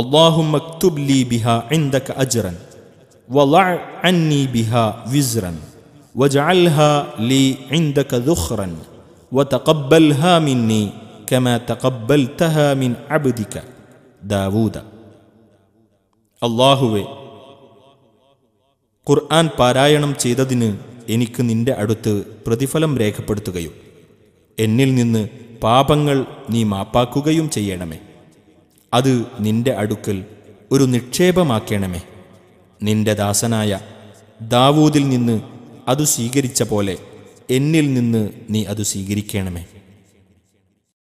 اللهم اكتب لي بها عندك أجرا وضع عني بها وزرا واجعلها لي عندك ذخرا وتقبلها مني كما تقبلتها من عبدك داوود അള്ളാഹുവെ ഖുർആൻ പാരായണം ചെയ്തതിന് എനിക്ക് നിന്റെ അടുത്ത് പ്രതിഫലം രേഖപ്പെടുത്തുകയും എന്നിൽ നിന്ന് പാപങ്ങൾ നീ മാപ്പാക്കുകയും ചെയ്യണമേ അത് നിന്റെ അടുക്കൽ ഒരു നിക്ഷേപമാക്കണമേ നിന്റെ ദാസനായ ദാവൂദിൽ നിന്ന് അത് സ്വീകരിച്ച പോലെ എന്നിൽ നിന്ന് നീ അത് സ്വീകരിക്കണമേ